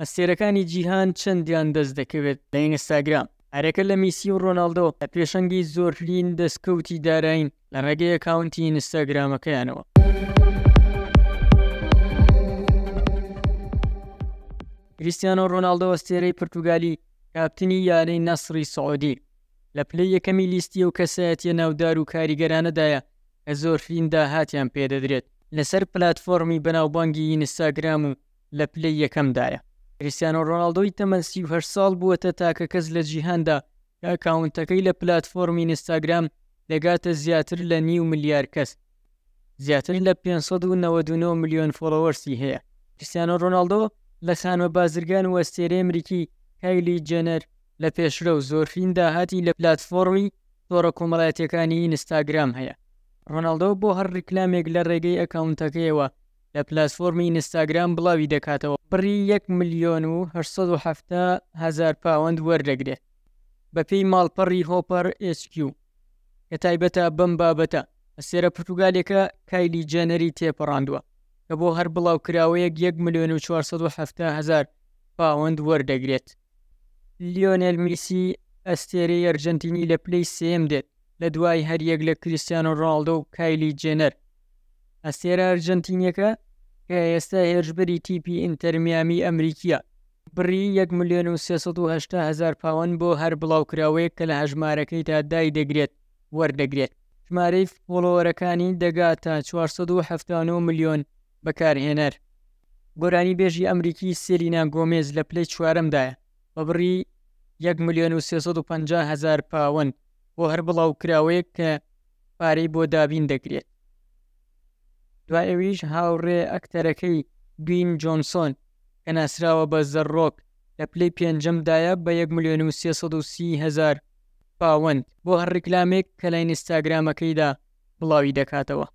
ئەستێرەکانی جیهان چەندیان دەست دەکەوێت لە ئینستاگرام ئەرەکە لە میسی و ڕۆناالدۆ لە پێشەنگی زۆرلین دەستکەوتی دارایین لە ڕێگەی کاونتی ئینستاگرامەکەیانەوە. کریسیانۆ ڕۆناالدۆ ئەستێرەی پرتوگالی کاپتنی یارەی نەسری سعودی لە پلی یەکەمی لیستی و کەسایەتە ناودار و کاریگەرانەدایە ئە زۆرفین داهاتیان پێدەدرێت لەسەر پلتفۆرمی بەناوبانگی ئینستاگرام و لە پلی یەکەمدایە. کریسیانۆ ڕۆناالدۆی تەمەەن ه ساڵ بووەتە تاکە کەس لە جیهندا یاکاونتەکەی لە پلتفۆمی ئینستاگرام دەگاتە زیاتر لە نیو ملیار کەس زیاتر لە 599 میلیۆن فۆلۆوەرسی هەیە کریسیانۆ ڕۆناالدۆ لە خانوە بازرگان وەستێرە ئەمریکی کایلی جەنەر لە پێشرە و زۆرفین داهاتی لە پلتفۆڕی تۆڕە کۆمەڵایەتەکانی ئینستاگرام هەیە ڕۆناالدۆ بۆ هەر ڕیکلامێک لە ڕێگەی ئەکاونتەکەیەوە لە پلتفۆمی ئینستاگرام بڵاوی دەکاتەوە پڕی 1 میلیۆن و 1970هزار پاوەند وەردەگرێت بە پێی ماڵپەڕی هۆپەر ئSQ کە تایبەتە بم بابەتە ئەسێرە پرتوگالێکە کایلی جەنەری تێپەڕاندووە کە بۆ هەر بڵاوکراوەیەک 1 میلیۆن و 470هزار پاوەند وەردەگرێت لیۆنل میسی ئەستێرە ئەرژەنتینی لە پلەی سم دێت لە دوای هەریەک لە کریسیان و ڕالدە و کایلی جێنەر ئەستێرە ئەرژەنتینیەکە کە ئێستا هێرشبری تیپی ئینتەرمیامی ئەمریکیە بڕی 1 میلیۆن و 3هزار پاوەند بۆ هەر بڵاوکراوەیەک کە لە هەژمارەکەی تا دای دەگرێت وەردەگرێت ژمارەی پۆلۆوەرەکانی دەگات تا 470 میلیۆن بەکارهێنەر گۆرانی بێژی ئەمریکی سرینا گۆمێز لە پلەی چوارمدایە بە بڕی 1 میلیۆن و 350 هزار پاوەند بۆ هەر بڵاو کراوەیەک کە پارەی بۆ دابین دەکرێت دوای ئەویش هاوڕێ ئەکتەرەکەی بین جۆنسۆن کە ناسراوە بە زەرڕۆک لە پلەی پێنجەمدایە بە 1 میلیۆن و 330 هزار پاوەند بۆ هەر ڕیکلامێک کە لای ئینستاگرامەکەیدا بڵاوی دەکاتەوە